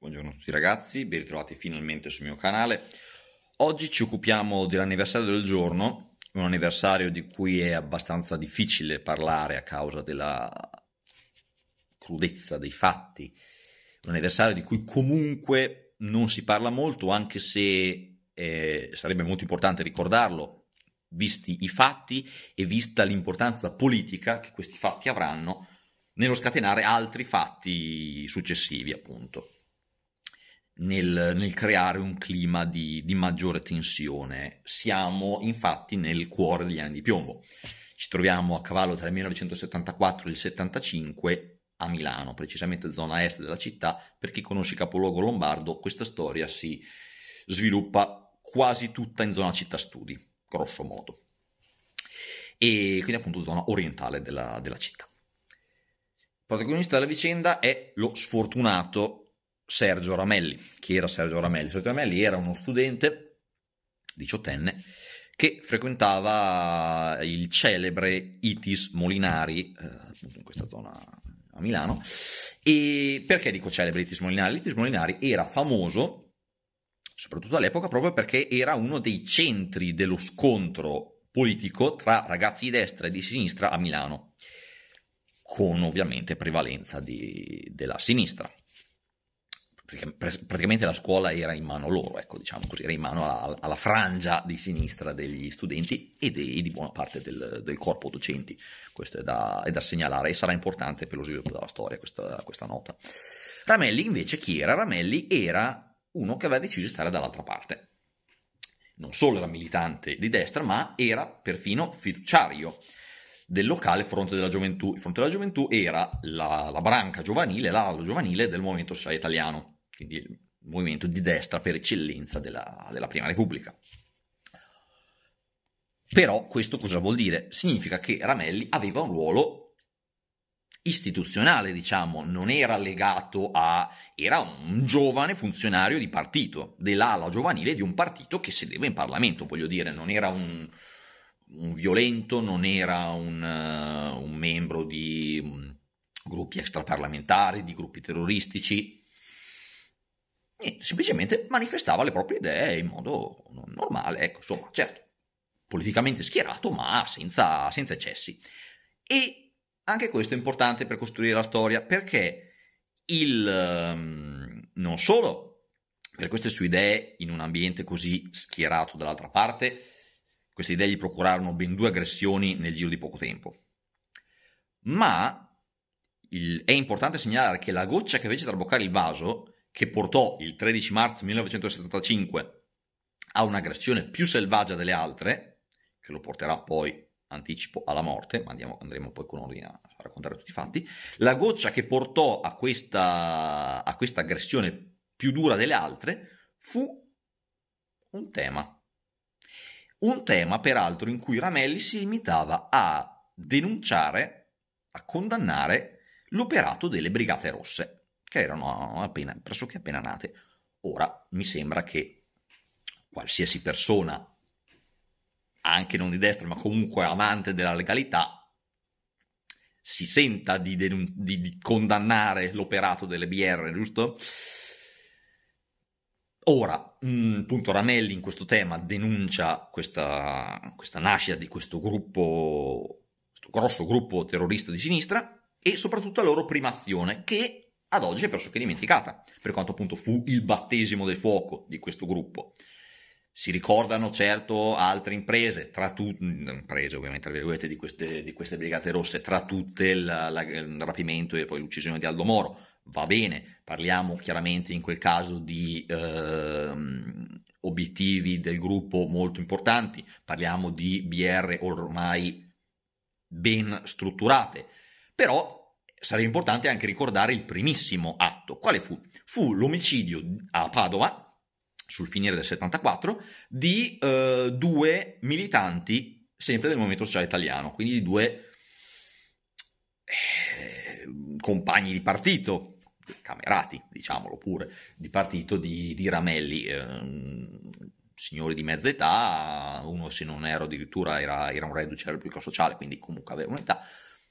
Buongiorno a tutti ragazzi, ben ritrovati finalmente sul mio canale. Oggi ci occupiamo dell'anniversario del giorno, un anniversario di cui è abbastanza difficile parlare a causa della crudezza dei fatti, un anniversario di cui comunque non si parla molto, anche se eh, sarebbe molto importante ricordarlo, visti i fatti e vista l'importanza politica che questi fatti avranno nello scatenare altri fatti successivi, appunto nel, nel creare un clima di, di maggiore tensione. Siamo infatti nel cuore degli anni di piombo. Ci troviamo a cavallo tra il 1974 e il 75 a Milano, precisamente zona est della città. Per chi conosce il capoluogo lombardo, questa storia si sviluppa quasi tutta in zona città studi, grosso modo. E quindi appunto zona orientale della, della città. Il protagonista della vicenda è lo sfortunato Sergio Ramelli. Chi era Sergio Ramelli? Sergio Ramelli era uno studente diciottenne che frequentava il celebre Itis Molinari, eh, appunto in questa zona a Milano. E perché dico celebre Itis Molinari? Itis Molinari era famoso, soprattutto all'epoca, proprio perché era uno dei centri dello scontro politico tra ragazzi di destra e di sinistra a Milano, con ovviamente prevalenza di, della sinistra praticamente la scuola era in mano loro, ecco, diciamo così, era in mano alla, alla, frangia di sinistra degli studenti e dei, di buona parte del, del corpo docenti. Questo è da, è da, segnalare e sarà importante per lo sviluppo della storia questa, questa nota. Ramelli invece chi era? Ramelli era uno che aveva deciso di stare dall'altra parte. Non solo era militante di destra, ma era perfino fiduciario del locale Fronte della Gioventù. Il Fronte della Gioventù era la, la branca giovanile, l'ala giovanile del Movimento Sociale Italiano quindi il movimento di destra per eccellenza della, della Prima Repubblica. Però questo cosa vuol dire? Significa che Ramelli aveva un ruolo istituzionale, diciamo, non era legato a... era un giovane funzionario di partito, dell'ala giovanile di un partito che sedeva in Parlamento, voglio dire, non era un, un violento, non era un, uh, un membro di um, gruppi extraparlamentari, di gruppi terroristici, Niente, semplicemente manifestava le proprie idee in modo normale, ecco, insomma, certo, politicamente schierato, ma senza, senza eccessi. E anche questo è importante per costruire la storia, perché il, ehm, non solo per queste sue idee in un ambiente così schierato dall'altra parte, queste idee gli procurarono ben due aggressioni nel giro di poco tempo. Ma il, è importante segnalare che la goccia che fece traboccare il vaso che portò il 13 marzo 1975 a un'aggressione più selvaggia delle altre, che lo porterà poi anticipo alla morte, ma andiamo, andremo poi con ordine a raccontare tutti i fatti, la goccia che portò a questa, a questa aggressione più dura delle altre fu un tema. Un tema, peraltro, in cui Ramelli si limitava a denunciare, a condannare l'operato delle Brigate Rosse che erano appena, pressoché appena nate. Ora mi sembra che qualsiasi persona, anche non di destra, ma comunque amante della legalità, si senta di, denun- di, di condannare l'operato delle BR, giusto? Ora, mm, appunto, Ranelli in questo tema denuncia questa, questa nascita di questo gruppo, questo grosso gruppo terrorista di sinistra e soprattutto la loro prima azione, che ad oggi è pressoché dimenticata, per quanto appunto fu il battesimo del fuoco di questo gruppo. Si ricordano certo altre imprese, tra tutte, imprese ovviamente di queste, di queste, brigate rosse, tra tutte la, la, il rapimento e poi l'uccisione di Aldo Moro. Va bene, parliamo chiaramente in quel caso di eh, obiettivi del gruppo molto importanti, parliamo di BR ormai ben strutturate, però sarebbe importante anche ricordare il primissimo atto. Quale fu? Fu l'omicidio a Padova, sul finire del 74, di eh, due militanti, sempre del Movimento Sociale Italiano, quindi di due eh, compagni di partito, camerati, diciamolo pure, di partito di, di Ramelli, eh, signori di mezza età, uno se non ero addirittura era, era un reduce della Repubblica Sociale, quindi comunque aveva un'età,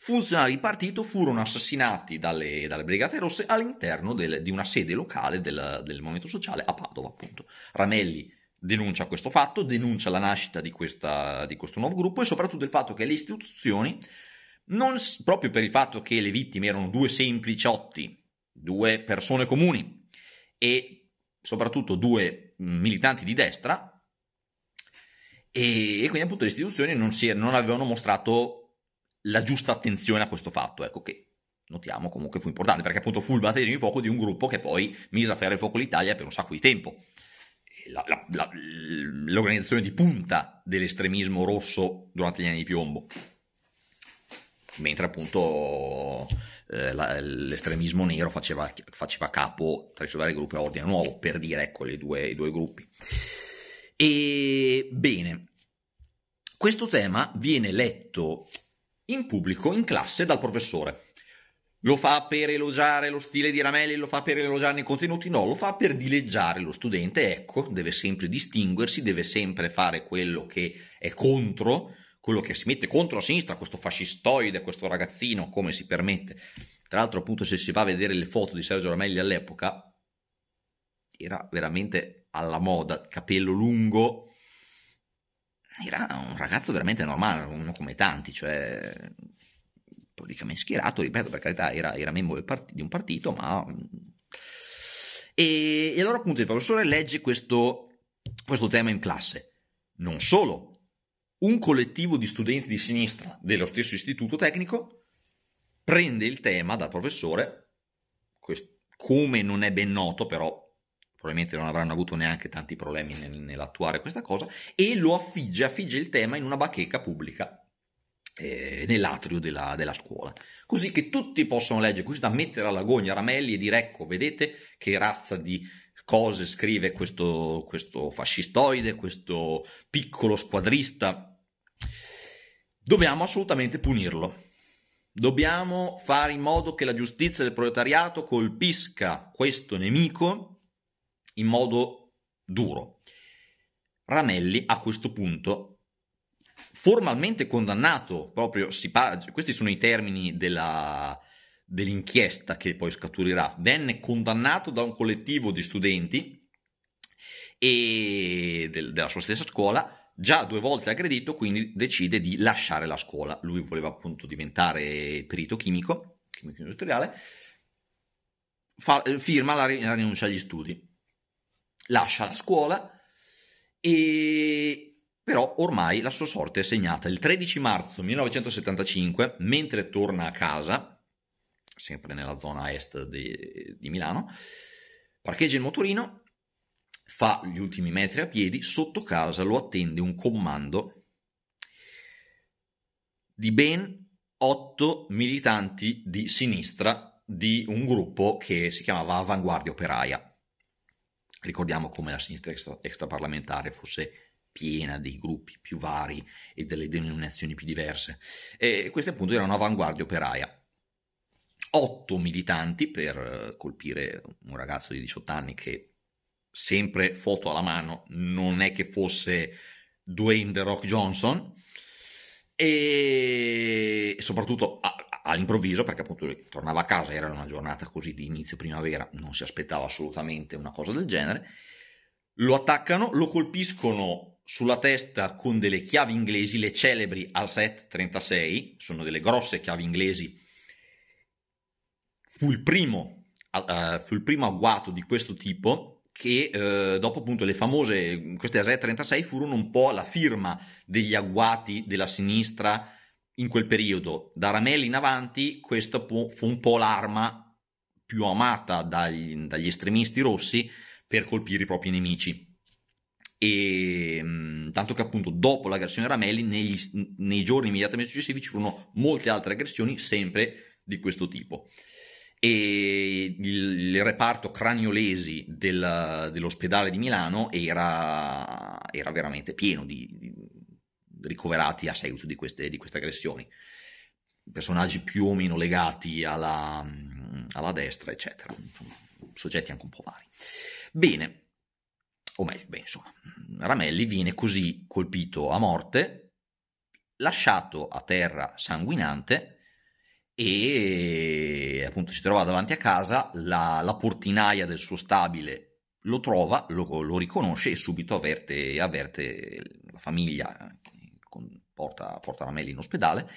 funzionari partito furono assassinati dalle, dalle Brigate Rosse all'interno del, di una sede locale del, del Movimento Sociale a Padova, appunto. Ramelli denuncia questo fatto, denuncia la nascita di, questa, di questo nuovo gruppo e soprattutto il fatto che le istituzioni, non, proprio per il fatto che le vittime erano due sempliciotti, due persone comuni e soprattutto due mm, militanti di destra, e, e quindi appunto le istituzioni non, si, non avevano mostrato la giusta attenzione a questo fatto, ecco che notiamo comunque fu importante, perché appunto fu il battesimo di fuoco di un gruppo che poi mise a ferro il fuoco l'Italia per un sacco di tempo. La, la, la, l'organizzazione di punta dell'estremismo rosso durante gli anni di piombo, mentre appunto eh, l'estremismo nero faceva, faceva capo tra i vari gruppi a ordine nuovo, per dire ecco le due, i due gruppi. E bene, questo tema viene letto in pubblico, in classe, dal professore. Lo fa per elogiare lo stile di Ramelli, lo fa per elogiarne i contenuti, no, lo fa per dileggiare lo studente, ecco, deve sempre distinguersi, deve sempre fare quello che è contro, quello che si mette contro la sinistra, questo fascistoide, questo ragazzino, come si permette. Tra l'altro appunto se si va a vedere le foto di Sergio Ramelli all'epoca, era veramente alla moda, capello lungo, era un ragazzo veramente normale, uno come tanti, cioè politicamente schierato, ripeto, per carità, era, era membro part- di un partito, ma... E, e, allora appunto il professore legge questo, questo tema in classe. Non solo, un collettivo di studenti di sinistra dello stesso istituto tecnico prende il tema dal professore, questo, come non è ben noto però probabilmente non avranno avuto neanche tanti problemi nel, nell'attuare questa cosa, e lo affigge, affigge il tema in una bacheca pubblica eh, nell'atrio della, della, scuola, così che tutti possono leggere, così da mettere all'agonia Ramelli e dire ecco, vedete che razza di cose scrive questo, questo fascistoide, questo piccolo squadrista. Dobbiamo assolutamente punirlo. Dobbiamo fare in modo che la giustizia del proletariato colpisca questo nemico in modo duro. Ranelli a questo punto formalmente condannato, proprio si parla, questi sono i termini della, dell'inchiesta che poi scaturirà, venne condannato da un collettivo di studenti e del, della sua stessa scuola già due volte aggredito, quindi decide di lasciare la scuola. Lui voleva appunto diventare perito chimico, chimico industriale, fa, eh, firma la, la rinuncia agli studi lascia la scuola e però ormai la sua sorte è segnata. Il 13 marzo 1975, mentre torna a casa, sempre nella zona est di, di Milano, parcheggia il motorino, fa gli ultimi metri a piedi, sotto casa lo attende un comando di ben otto militanti di sinistra di un gruppo che si chiamava Avanguardia Operaia. Ricordiamo come la sinistra extra- extraparlamentare fosse piena dei gruppi più vari e delle denominazioni più diverse e questa appunto era un'avanguardia operaia. Otto militanti per eh, colpire un ragazzo di 18 anni che sempre foto alla mano, non è che fosse Dwayne The Rock Johnson e soprattutto ah, all'improvviso perché appunto lui tornava a casa, era una giornata così di inizio primavera, non si aspettava assolutamente una cosa del genere, lo attaccano, lo colpiscono sulla testa con delle chiavi inglesi, le celebri al set 36, sono delle grosse chiavi inglesi, fu il primo, uh, fu il primo agguato di questo tipo che eh, dopo appunto le famose, queste ASE 36 furono un po' la firma degli agguati della sinistra in quel periodo. Da Ramelli in avanti, questa fu, un po' l'arma più amata dagli, dagli, estremisti rossi per colpire i propri nemici. E tanto che appunto dopo l'aggressione Ramelli, negli, nei giorni immediatamente successivi ci furono molte altre aggressioni, sempre di questo tipo. E il, il reparto craniolesi del, dell'ospedale di Milano era, era veramente pieno di, di ricoverati a seguito di queste, di queste aggressioni, personaggi più o meno legati alla, alla destra, eccetera, insomma, soggetti anche un po' vari. Bene, o meglio, beh, insomma, Ramelli viene così colpito a morte, lasciato a terra sanguinante e appunto si trova davanti a casa, la, la portinaia del suo stabile lo trova, lo, lo riconosce e subito avverte, avverte la famiglia con, porta, porta la Meli in ospedale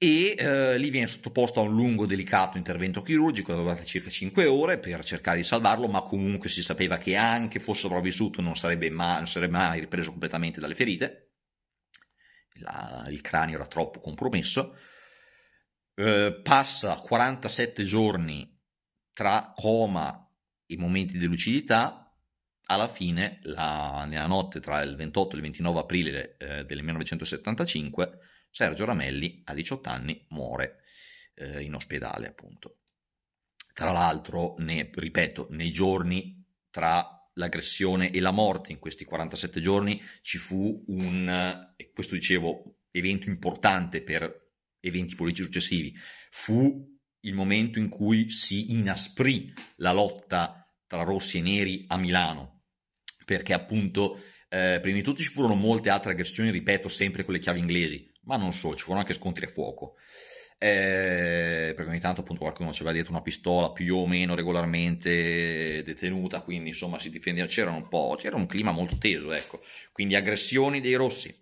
e eh, lì viene sottoposto a un lungo delicato intervento chirurgico da durata circa 5 ore per cercare di salvarlo ma comunque si sapeva che anche fosse sopravvissuto non sarebbe mai, non sarebbe mai ripreso completamente dalle ferite la, il cranio era troppo compromesso eh, passa 47 giorni tra coma e momenti di lucidità alla fine, la, nella notte tra il 28 e il 29 aprile eh, del 1975, Sergio Ramelli, a 18 anni, muore eh, in ospedale, appunto. Tra l'altro, ne, ripeto, nei giorni tra l'aggressione e la morte in questi 47 giorni ci fu un, questo dicevo, evento importante per eventi politici successivi, fu il momento in cui si inasprì la lotta tra rossi e neri a Milano, perché appunto eh, prima di tutto ci furono molte altre aggressioni, ripeto, sempre con le chiavi inglesi, ma non solo, ci furono anche scontri a fuoco. Eh, perché ogni tanto appunto qualcuno aveva dietro una pistola più o meno regolarmente detenuta, quindi insomma si difendeva, c'era un po', c'era un clima molto teso, ecco. Quindi aggressioni dei rossi.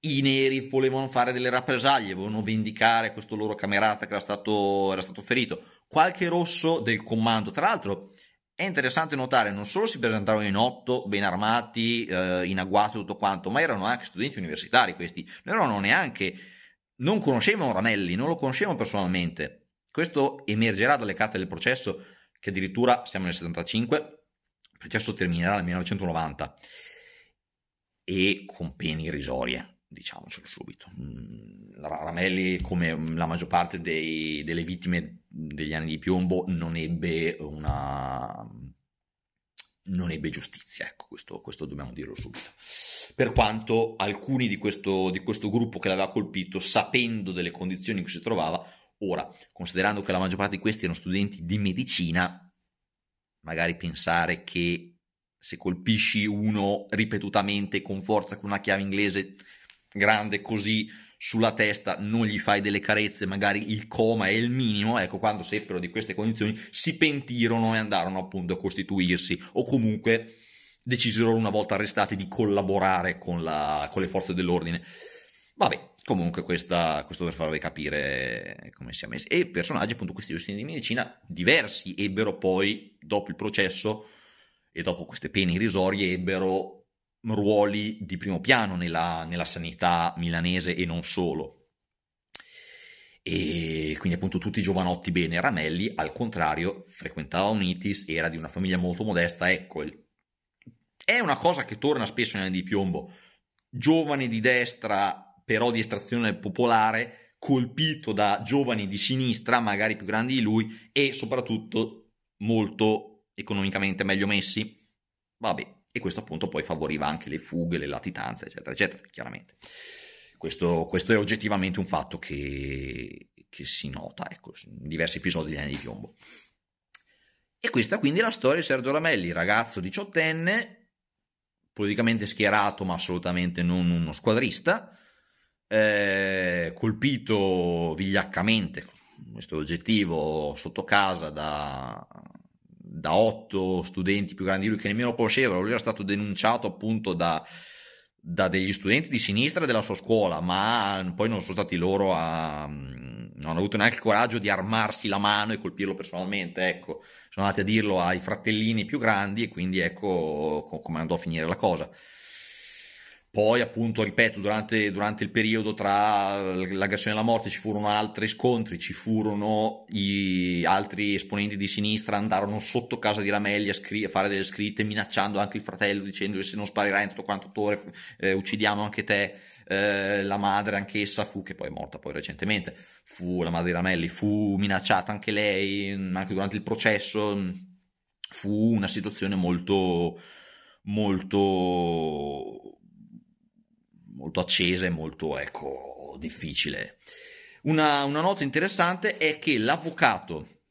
I neri volevano fare delle rappresaglie, volevano vendicare questo loro camerata che era stato, era stato ferito. Qualche rosso del comando, tra l'altro, è interessante notare, non solo si presentavano in otto, ben armati, eh, in agguato tutto quanto, ma erano anche studenti universitari questi, non erano neanche, non conoscevano Ramelli, non lo conoscevano personalmente. Questo emergerà dalle carte del processo, che addirittura siamo nel 75, il processo terminerà nel 1990, e con pene irrisorie, diciamocelo subito. Mm, Ramelli, come la maggior parte dei, delle vittime degli anni di piombo non ebbe una non ebbe giustizia, ecco, questo, questo, dobbiamo dirlo subito. Per quanto alcuni di questo, di questo gruppo che l'aveva colpito, sapendo delle condizioni in cui si trovava, ora, considerando che la maggior parte di questi erano studenti di medicina, magari pensare che se colpisci uno ripetutamente con forza con una chiave inglese grande così sulla testa non gli fai delle carezze, magari il coma è il minimo, ecco quando seppero di queste condizioni si pentirono e andarono appunto a costituirsi o comunque decisero una volta arrestati di collaborare con, la, con le forze dell'ordine. Vabbè, comunque questa, questo per farvi capire come si è messo. E personaggi, appunto, questi giustini di medicina diversi ebbero poi, dopo il processo e dopo queste pene irrisorie, ebbero ruoli di primo piano nella, nella sanità milanese e non solo e quindi appunto tutti i giovanotti bene. Ramelli, al contrario, frequentava Unitis, era di una famiglia molto modesta, ecco, è una cosa che torna spesso negli anni di piombo, giovane di destra però di estrazione popolare, colpito da giovani di sinistra, magari più grandi di lui, e soprattutto molto economicamente meglio messi. Vabbè, e questo appunto poi favoriva anche le fughe, le latitanze, eccetera, eccetera, chiaramente. Questo, questo è oggettivamente un fatto che, che si nota ecco, in diversi episodi di Anni di Piombo. E questa quindi è la storia di Sergio Lamelli, ragazzo diciottenne, politicamente schierato ma assolutamente non uno squadrista, eh, colpito vigliaccamente, questo oggettivo, sotto casa da, da otto studenti più grandi di lui che nemmeno conoscevano, lui era stato denunciato appunto da, da degli studenti di sinistra della sua scuola, ma poi non sono stati loro a... Mm, non hanno avuto neanche il coraggio di armarsi la mano e colpirlo personalmente, ecco, sono andati a dirlo ai fratellini più grandi e quindi ecco come andò a finire la cosa. Poi, appunto, ripeto, durante, durante, il periodo tra l'aggressione e la morte ci furono altri scontri, ci furono gli altri esponenti di sinistra, andarono sotto casa di Ramelli a, scri- a, fare delle scritte, minacciando anche il fratello, dicendo che se non sparirai in tutto quanto ore eh, uccidiamo anche te. Eh, la madre anch'essa fu, che poi è morta poi recentemente, fu la madre di Ramelli, fu minacciata anche lei, mm, anche durante il processo, mm, fu una situazione molto molto molto accesa e molto ecco, difficile. Una, una nota interessante è che l'avvocato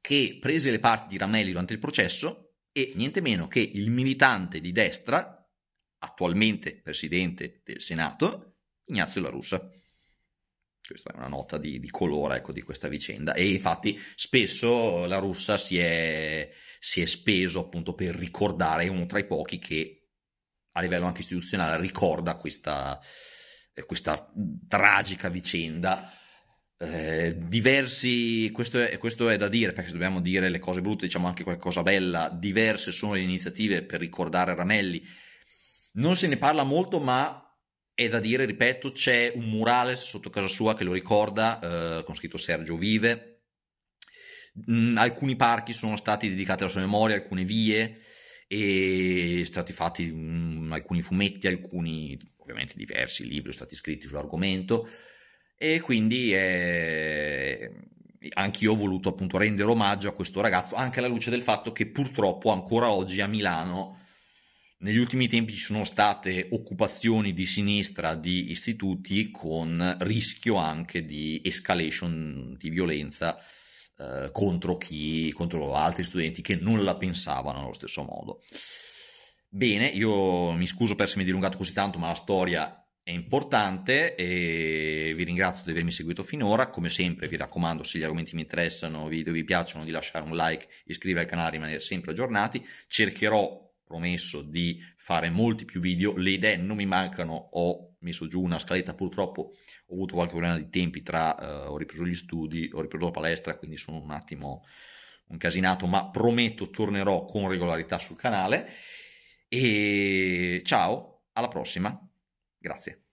che prese le parti di Ramelli durante il processo e niente meno che il militante di destra, attualmente presidente del Senato, Ignazio La Russa. Questa è una nota di, di colore ecco, di questa vicenda e infatti spesso La Russa si è, si è speso appunto per ricordare, uno tra i pochi che a livello anche istituzionale ricorda questa, questa tragica vicenda. Eh, diversi, questo è, questo è, da dire perché se dobbiamo dire le cose brutte diciamo anche qualcosa bella, diverse sono le iniziative per ricordare Ramelli, non se ne parla molto ma è da dire, ripeto, c'è un murales sotto casa sua che lo ricorda eh, con scritto Sergio Vive, mm, alcuni parchi sono stati dedicati alla sua memoria, alcune vie, e stati fatti mh, mm, alcuni fumetti, alcuni ovviamente diversi libri sono stati scritti sull'argomento e quindi eh, anche io ho voluto appunto rendere omaggio a questo ragazzo anche alla luce del fatto che purtroppo ancora oggi a Milano negli ultimi tempi ci sono state occupazioni di sinistra di istituti con rischio anche di escalation di violenza eh, contro, chi, contro altri studenti che non la pensavano allo stesso modo. Bene, io mi scuso per essermi dilungato così tanto, ma la storia è importante e vi ringrazio di avermi seguito finora. Come sempre, vi raccomando, se gli argomenti mi interessano, video vi piacciono, di lasciare un like, iscrivervi al canale, rimanere sempre aggiornati. Cercherò, promesso, di fare molti più video. Le idee non mi mancano, ho messo giù una scaletta, purtroppo ho avuto qualche problema di tempi tra, eh, ho ripreso gli studi, ho ripreso la palestra, quindi sono un attimo un casinato, ma prometto tornerò con regolarità sul canale e ciao, alla prossima, grazie.